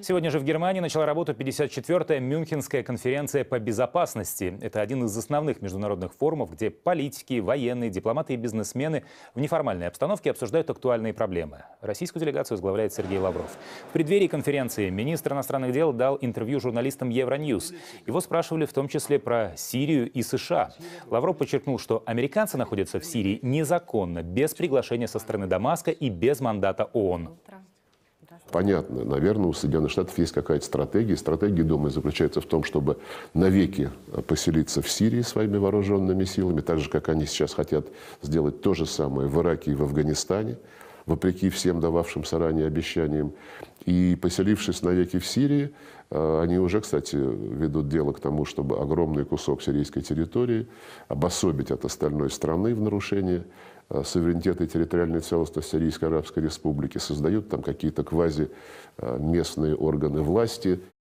Сегодня же в Германии начала работу 54-я Мюнхенская конференция по безопасности. Это один из основных международных форумов, где политики, военные, дипломаты и бизнесмены в неформальной обстановке обсуждают актуальные проблемы. Российскую делегацию возглавляет Сергей Лавров. В преддверии конференции министр иностранных дел дал интервью журналистам Евроньюз. Его спрашивали в том числе про Сирию и США. Лавров подчеркнул, что американцы находятся в Сирии незаконно, без приглашения со стороны Дамаска и без мандата ООН. Понятно, наверное, у Соединенных Штатов есть какая-то стратегия. Стратегия, думаю, заключается в том, чтобы навеки э, поселиться в Сирии своими вооруженными силами, так же, как они сейчас хотят сделать то же самое в Ираке и в Афганистане, вопреки всем дававшимся ранее обещаниям. И поселившись навеки в Сирии, э, они уже, кстати, ведут дело к тому, чтобы огромный кусок сирийской территории обособить от остальной страны в нарушении Э, суверенитета и территориальной целостности Сирийской Арабской Республики, создают там какие-то квази э, местные органы власти.